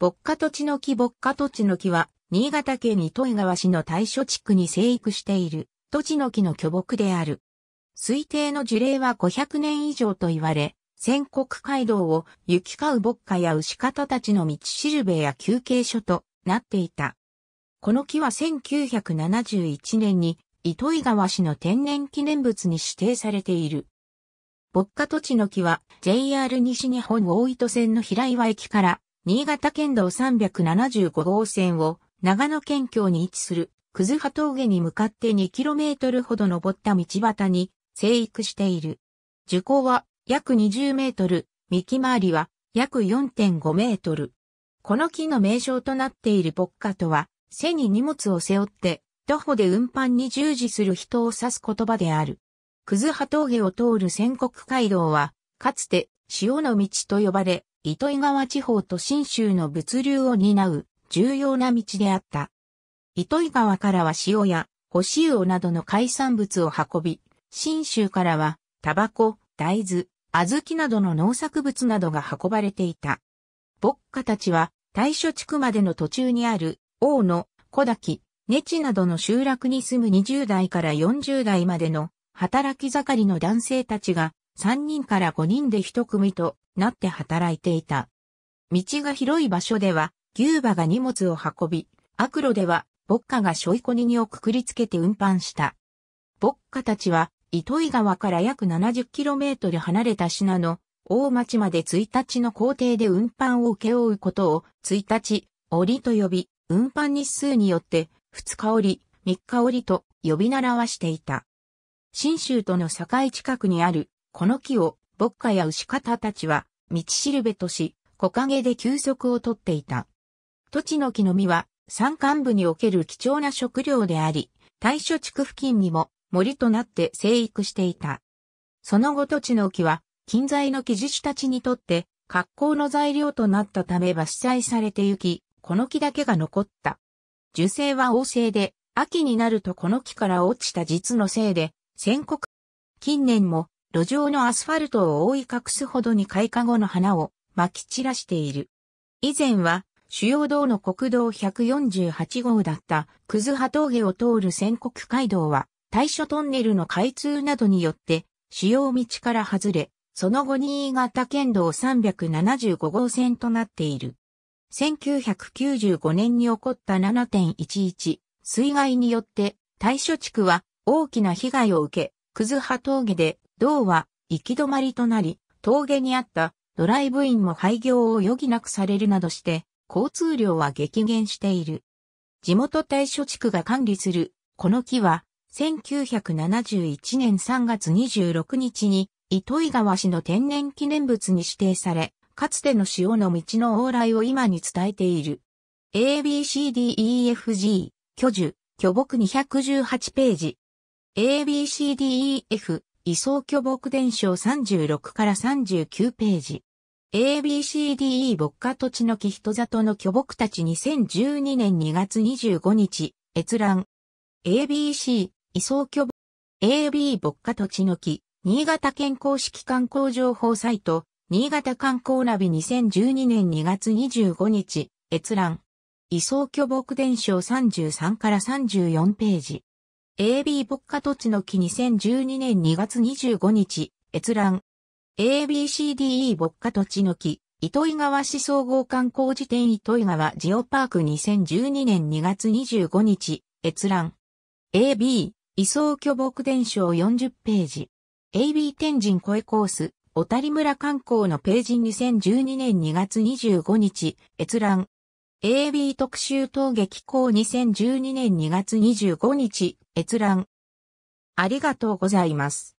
牧歌土地の木牧歌土地の木は、新潟県糸魚川市の対処地区に生育している、土地の木の巨木である。推定の樹齢は500年以上と言われ、戦国街道を行き交う牧歌や牛方たちの道しるべや休憩所となっていた。この木は1971年に糸魚川市の天然記念物に指定されている。牧歌土地の木は JR 西日本大糸線の平岩駅から新潟県道375号線を長野県境に位置する、葛葉峠に向かって 2km ほど登った道端に生育している。樹高は約20メートル、幹回りは約4.5メートル。この木の名称となっている牧歌とは、背に荷物を背負って、徒歩で運搬に従事する人を指す言葉である。葛葉峠を通る戦国街道は、かつて潮の道と呼ばれ、糸魚川地方と新州の物流を担う重要な道であった。糸魚川からは塩や干し魚などの海産物を運び、新州からはタバコ、大豆、小豆などの農作物などが運ばれていた。牧歌たちは大所地区までの途中にある王の小滝、根地などの集落に住む20代から40代までの働き盛りの男性たちが3人から5人で1組となって働いていた。道が広い場所では、牛馬が荷物を運び、悪路では、牧歌が背負いに荷をくくりつけて運搬した。牧歌たちは、糸井川から約 70km 離れた品の大町まで1日の工程で運搬を請け負うことを1日、折と呼び、運搬日数によって2日折、3日折と呼び習わしていた。新州との境近くにあるこの木を、牧歌や牛方たちは、道しるべとし、木陰で休息をとっていた。土地の木の実は、山間部における貴重な食料であり、大所地区付近にも森となって生育していた。その後土地の木は、近在の木樹種たちにとって、格好の材料となったため伐採されてゆき、この木だけが残った。樹勢は旺盛で、秋になるとこの木から落ちた実のせいで、戦国。近年も路上のアスファルトを覆い隠すほどに開花後の花を撒き散らしている。以前は主要道の国道148号だったクズハ峠を通る仙国街道は対処トンネルの開通などによって主要道から外れ、その後新潟県道375号線となっている。1995年に起こった7.11水害によって対処地区は大きな被害を受け、クズハ峠で道は行き止まりとなり、峠にあったドライブインも廃業を余儀なくされるなどして、交通量は激減している。地元対処地区が管理する、この木は、1971年3月26日に、糸井川市の天然記念物に指定され、かつての潮の道の往来を今に伝えている。ABCDEFG、巨樹、巨木218ページ。ABCDEF、位相巨木伝承36から39ページ。ABCDE 牧歌土地の木人里の巨木たち2012年2月25日、閲覧。ABC、位相巨木。AB 牧歌土地の木、新潟県公式観光情報サイト、新潟観光ナビ2012年2月25日、閲覧。位相巨木伝承33から34ページ。AB 牧歌土地の木2012年2月25日、閲覧。ABCDE 牧歌土地の木、糸井川市総合観光辞典糸井川ジオパーク2012年2月25日、閲覧。AB、位相巨木伝承40ページ。AB 天神声コース、小谷村観光のページ2012年2月25日、閲覧。AB 特集陶劇校2012年2月25日、閲覧。ありがとうございます。